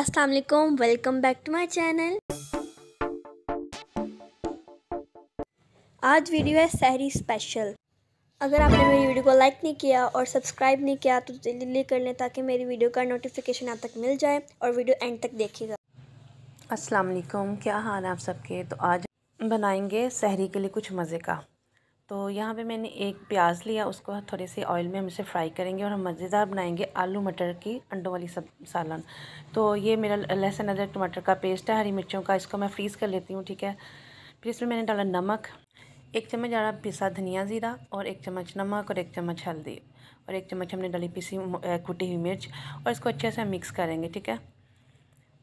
अस्सलाम वालेकुम welcome back to my channel आज वीडियो है सहरी स्पेशल अगर आपने मेरी वीडियो को लाइक नहीं किया और सब्सक्राइब नहीं किया तो जल्दी कर लें ताकि मेरी वीडियो का नोटिफिकेशन आप तक मिल जाए और वीडियो एंड तक देखिएगा अस्सलाम वालेकुम क्या हाल है आप सबके तो आज बनाएंगे सहरी के लिए कुछ मज़े का तो यहाँ पे मैंने एक प्याज लिया उसको थोड़े से ऑयल में हम इसे फ्राई करेंगे और हम मज़ेदार बनाएंगे आलू मटर की अंडों वाली सब सालन तो ये मेरा लहसुन अदरक टमाटर का पेस्ट है हरी मिर्चों का इसको मैं फ्रीज़ कर लेती हूँ ठीक है फिर इसमें मैंने डाला नमक एक चम्मच डाला पिसा धनिया ज़ीरा और एक चम्मच नमक और एक चम्मच हल्दी और एक चम्मच हमने डाली पिसी कुटी हुई मिर्च और इसको अच्छे से मिक्स करेंगे ठीक है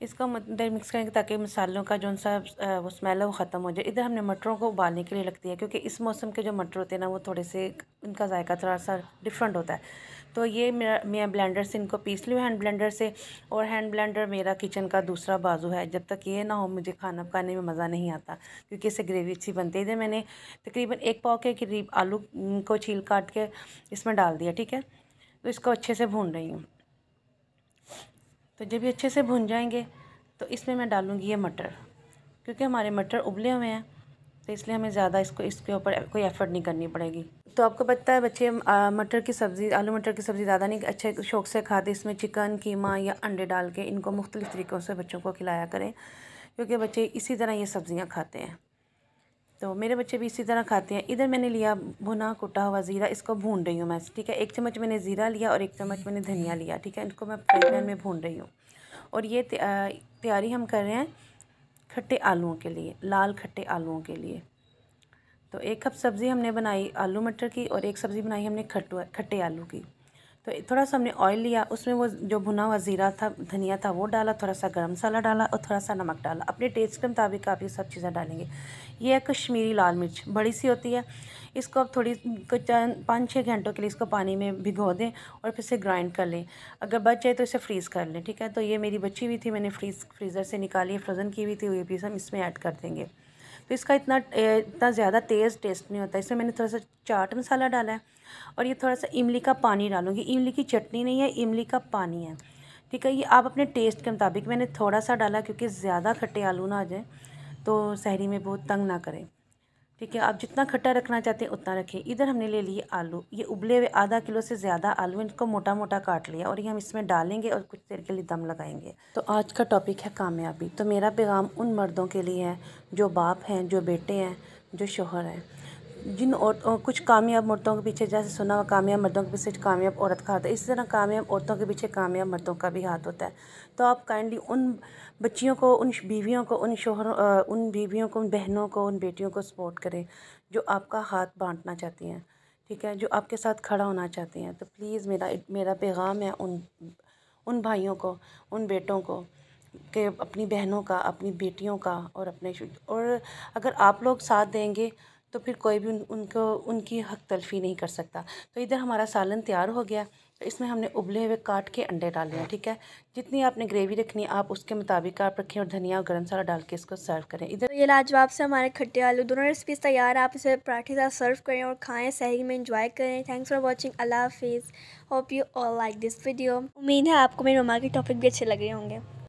इसको इधर मिक्स करेंगे ताकि मसालों का जो सा वो स्मेल है वो ख़त्म हो जाए इधर हमने मटरों को उबालने के लिए रख दिया क्योंकि इस मौसम के जो मटर होते हैं ना वो थोड़े से इनका जायका थोड़ा सा डिफरेंट होता है तो ये मेरा मैं ब्लेंडर से इनको पीस लूँ हैंड ब्लेंडर से और हैंड ब्लेंडर मेरा किचन का दूसरा बाजू है जब तक ये ना हो मुझे खाना पकाने में मज़ा नहीं आता क्योंकि इससे ग्रेवी अच्छी बनती है इधर मैंने तकरीबन एक पाव के करीब आलू को छील काट के इसमें डाल दिया ठीक है तो इसको अच्छे से भून रही हूँ तो जब ये अच्छे से भुन जाएंगे तो इसमें मैं डालूँगी ये मटर क्योंकि हमारे मटर उबले हुए हैं तो इसलिए हमें ज़्यादा इसको इसके ऊपर कोई एफ़र्ट नहीं करनी पड़ेगी तो आपको पता है बच्चे मटर की सब्ज़ी आलू मटर की सब्ज़ी ज़्यादा नहीं अच्छे शौक से खाते इसमें चिकन कीमा या अंडे डाल के इनको मुख्तलिफ़ तरीक़ों से बच्चों को खिलाया करें क्योंकि बच्चे इसी तरह ये सब्ज़ियाँ खाते हैं तो मेरे बच्चे भी इसी तरह खाते हैं इधर मैंने लिया भुना कुटा हुआ ज़ीरा इसको भून रही हूँ मैं ठीक है एक चम्मच मैंने ज़ीरा लिया और एक चम्मच मैंने धनिया लिया ठीक है इनको मैं फ्राई पैन में भून रही हूँ और ये तैयारी हम कर रहे हैं खट्टे आलुओं के लिए लाल खट्टे आलुओं के लिए तो एक कप सब्ज़ी हमने बनाई आलू मटर की और एक सब्ज़ी बनाई हमने खट्टू खट्टे आलू की तो थोड़ा सा हमने ऑयल लिया उसमें वो जो भुना हुआ ज़ीरा था धनिया था वो डाला थोड़ा सा गर्म मसाला डाला और थोड़ा सा नमक डाला अपने टेस्ट के मुताबिक आप ये सब चीज़ें डालेंगे ये है कश्मीरी लाल मिर्च बड़ी सी होती है इसको आप थोड़ी पाँच छः घंटों के लिए इसको पानी में भिगो दें और फिर से ग्राइंड कर लें अगर बच जाए तो इसे फ्रीज़ कर लें ठीक है तो ये मेरी बची हुई थी मैंने फ्रीज फ्रीज़र से निकाली फ्रोज़न की हुई थी वो पीस हम इसमें ऐड कर देंगे तो इसका इतना इतना ज़्यादा तेज़ टेस्ट नहीं होता इसमें मैंने थोड़ा सा चाट मसाला डाला है और ये थोड़ा सा इमली का पानी डालूँगी इमली की चटनी नहीं है इमली का पानी है ठीक है ये आप अपने टेस्ट के मुताबिक मैंने थोड़ा सा डाला क्योंकि ज़्यादा खट्टे आलू ना आ जाए तो शहरी में बहुत तंग ना करें ठीक है आप जितना खट्टा रखना चाहते हैं उतना रखें इधर हमने ले लिए आलू ये उबले हुए आधा किलो से ज़्यादा आलू इनको मोटा मोटा काट लिया और ये हम इसमें डालेंगे और कुछ देर के लिए दम लगाएंगे तो आज का टॉपिक है कामयाबी तो मेरा पैगाम उन मर्दों के लिए है जो बाप हैं जो बेटे हैं जो शोहर हैं जिन औरतों कुछ कामयाब मर्दों के पीछे जैसे सुना हुआ कामयाब मर्दों के पीछे कामयाब औरत का हाथ है इसी तरह कामयाब औरतों के पीछे कामयाब मर्दों का भी हाथ होता है तो आप काइंडली उन बच्चियों को उन बीवियों को उन शोहरों उन बीवियों को उन बहनों को उन बेटियों को सपोर्ट करें जो आपका हाथ बांटना चाहती हैं ठीक है जो आपके साथ खड़ा होना चाहती हैं तो प्लीज़ मेरा मेरा पैगाम है उन उन भाइयों को उन बेटों को के अपनी बहनों का अपनी बेटियों का और अपने और अगर आप लोग साथ देंगे तो फिर कोई भी उनको उनकी हक तलफी नहीं कर सकता तो इधर हमारा सालन तैयार हो गया तो इसमें हमने उबले हुए काट के अंडे डाले हैं ठीक है जितनी आपने ग्रेवी रखनी है आप उसके मुताबिक आप रखें और धनिया और गर्म मसाला डाल के इसको सर्व करें इधर तो ये लाजवाब से हमारे खट्टे आलू दोनों रेसिपीज़ तैयार आप इसे पराठे साथ सर्व करें और खाएं सही में इंजॉय करें थैंक्स फॉर वॉचिंग अल्लाह हाफिज़ hope you all like this video उम्मीद है आपको मेरी ममा के टॉपिक भी अच्छे लगे होंगे